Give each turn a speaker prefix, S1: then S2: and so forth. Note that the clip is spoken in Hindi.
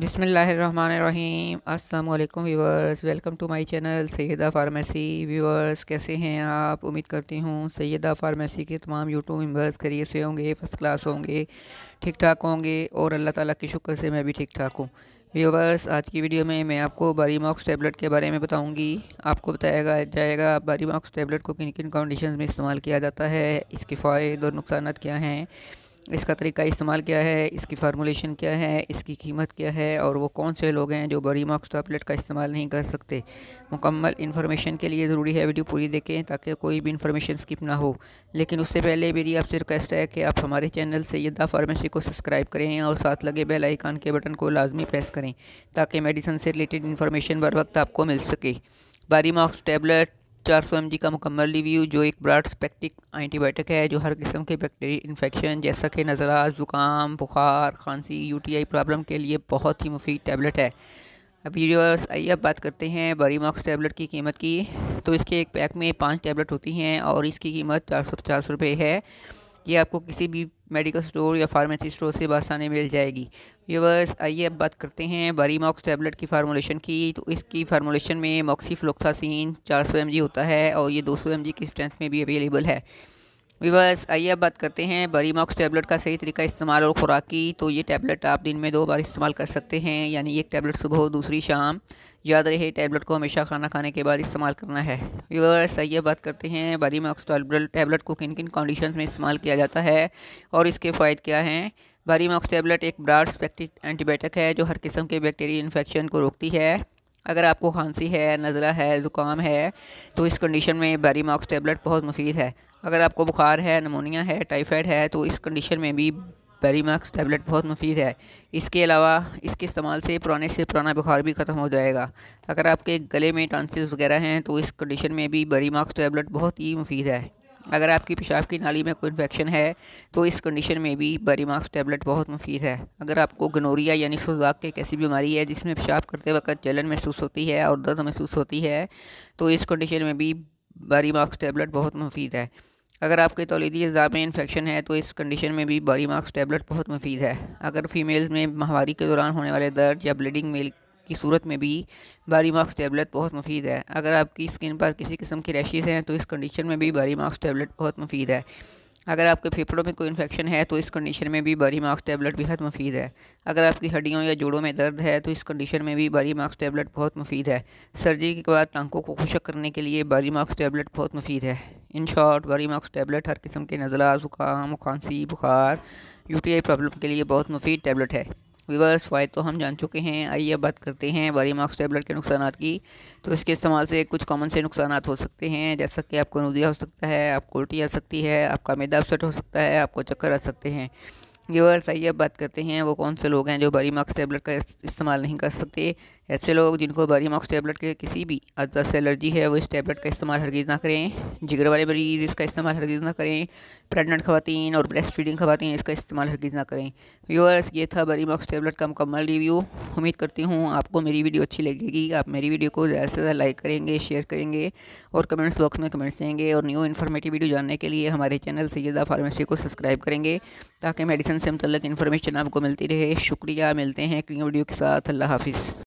S1: बिसमीम अल्लाम viewers welcome to my channel Saida pharmacy viewers कैसे हैं आप उम्मीद करती हूँ सैदा फार्मेसी के तमाम यूट्यूब मेम्बर्स खरीद से होंगे फ़र्स्ट क्लास होंगे ठीक ठाक होंगे और अल्लाह ताला के शुक्र से मैं भी ठीक ठाक हूँ व्यूवर्स आज की वीडियो में मैं आपको बारीमॉक्स टैबलेट के बारे में बताऊंगी आपको बताया जाएगा बारीमॉक्स टैबलेट को किन किन कंडीशन में इस्तेमाल किया जाता है इसके फ़ायदे और नुकसान क्या हैं इसका तरीका इस्तेमाल क्या है इसकी फार्मूलेशन क्या है इसकी कीमत क्या है और वो कौन से लोग हैं जो बरीमॉक्स टैबलेट तो का इस्तेमाल नहीं कर सकते मुकम्मल इन्फॉर्मेशन के लिए ज़रूरी है वीडियो पूरी देखें ताकि कोई भी इन्फॉर्मेशन स्किप ना हो लेकिन उससे पहले मेरी आपसे रिक्वेस्ट है कि आप हमारे चैनल से यदा फार्मेसी को सब्सक्राइब करें और साथ लगे बेल आइकान के बटन को लाजमी प्रेस करें ताकि मेडिसन से रिलेटेड इन्फॉर्मेशन बर वक्त आपको मिल सके बारी मॉक्स टैबलेट चार सौ एम जी का मुकम्मल रिव्यू जो एक ब्राड स्पेक्टिक एंटीबायोटिक है जो हर किस्म के बैक्टीरिया इन्फेक्शन जैसा कि नज़ला ज़ुकाम बुखार खांसी यूटीआई प्रॉब्लम के लिए बहुत ही मुफीद टैबलेट है अब वीडियोस आइए अब बात करते हैं बरीमॉक्स टैबलेट की कीमत की तो इसके एक पैक में पाँच टैबलेट होती हैं और इसकी कीमत चार सौ पचास रुपये है ये आपको किसी भी मेडिकल स्टोर या फार्मेसी स्टोर से बसाने मिल जाएगी व्यूवर्स आइए अब बात करते हैं बरी मॉक्स टैबलेट की फार्मोलेशन की तो इसकी फार्मोलेशन में मॉक्सीफ्लोक्सासिन एम जी होता है और ये एम जी की स्ट्रेंथ में भी अवेलेबल है विवर्स आइए अब बात करते हैं बरीमॉक्स टैबलेट का सही तरीका इस्तेमाल और ख़ुराक की तो ये टैबलेट आप दिन में दो बार इस्तेमाल कर सकते हैं यानी एक टैबलेट सुबह और दूसरी शाम याद रहे टैबलेट को हमेशा खाना खाने के बाद इस्तेमाल करना है विवर्स आइए बात करते हैं बरीमॉक्स टैबलेट को किन किन कंडीशन में इस्तेमाल किया जाता है और इसके फ़ायदे क्या हैं बरीमॉक्स टैबलेट एक ब्राड स्पेक्टिक एंटीबायोटिक है जो हर किस्म के बैक्टीरिया इन्फेक्शन को रोकती है अगर आपको खांसी है नज़ला है ज़ुकाम है तो इस कंडीशन में बैरी मॉक्स टेबलेट बहुत मुफीद है अगर आपको बुखार है नमोनिया है टाइफाइड है तो इस कंडीशन में भी बैरी मॉक्स टेबलेट बहुत मुफीद है इसके अलावा इसके इस्तेमाल से पुराने से पुराना बुखार भी ख़त्म हो जाएगा अगर आपके गले में टांसिस वगैरह हैं तो इस कंडीशन में भी बैरी मॉक्स टेबलेट बहुत ही मुफीद है अगर आपकी पेशाब की नाली में कोई इन्फेक्शन है तो इस कंडीशन में भी बरी मार्क्स बहुत मुफीद है अगर आपको गनोरिया यानी सुजाक की एक ऐसी बीमारी है जिसमें पेशाब करते वक्त जलन महसूस होती है और दर्द महसूस होती है तो इस कंडीशन में भी बरी मार्क्स बहुत मुफीद है अगर आपके तोलीदी अज़ा में इन्फेक्शन है तो इस कंडीशन में भी बारी मार्क्स बहुत मुफीद है अगर फीमेल्स में माहवारी के दौरान होने वाले दर्द या ब्लीडिंग मेल की सूरत में भी बारी मार्क्स टैबलेट बहुत मुफीद है अगर आपकी स्किन पर किसी किस्म की रैशेज़ हैं तो इस कंडीशन में भी बारी मार्क्स टैबलेट बहुत मुफीद है अगर आपके फेफड़ों में कोई इन्फेक्शन है तो इस कंडीशन में भी बारी मार्क्स टैबलेट बेहद मुफीद है अगर आपकी हड्डियों या जोड़ों में दर्द है तो इस कंडीशन में भी बारी मार्क्स टैबलेट बहुत मुफीद है सर्जरी के बाद टांकों को खुशक करने के लिए बारी मार्क्स टैबलेट बहुत मुफीद है इन शॉर्ट बारी मार्क्स टैबलेट हर किस्म के नज़ला ज़ुकाम खांसी बुखार यू प्रॉब्लम के लिए बहुत मुफीद टैबलेट है वीवर्स फ़ायद तो हम जान चुके हैं आइए अब बात करते हैं बारी मार्क्स टेबलेट के नुकसान की तो इसके इस्तेमाल से कुछ कॉमन से नुकसान हो सकते हैं जैसा कि आपको नोजिया हो सकता है आपको उल्टी आ सकती है आपका मैदा अपसेट हो सकता है आपको चक्कर आ सकते हैं वीवर्स आइए अब बात करते हैं वो कौन से लोग हैं जो बारी मार्क्स टेबलेट का इस्तेमाल नहीं कर सकते ऐसे लोग जिनको बरीमॉक्स मॉक्स के किसी भी अज्जा से एलर्जी है वो इस टेबलेट का इस्तेमाल हरगिज़ ना करें जिगर वाले मरीज़ इसका इस्तेमाल हरगिज़ ना करें प्रेगनेंट खातन और ब्रेस्ट फीडिंग खातन इसका इस्तेमाल हरगिज़ ना करें व्यूअर्स ये था बरी मॉक्स का मुकम्मल रिव्यू उम्मीद करती हूँ आपको मेरी वीडियो अच्छी लगेगी आप मेरी वीडियो को ज़्यादा से ज़्यादा लाइक करेंगे शेयर करेंगे और कमेंट्स बॉक्स में कमेंट्स देंगे और न्यू इन्फॉर्मेटिव वीडियो जानने के लिए हमारे चैनल सैदा फार्मेसी को सब्सक्राइब करेंगे ताकि मेडिसिन से मतलब इन्फॉर्मेशन आपको मिलती रहे शुक्रिया मिलते हैं एक वीडियो के साथ अल्लाह हाफिज़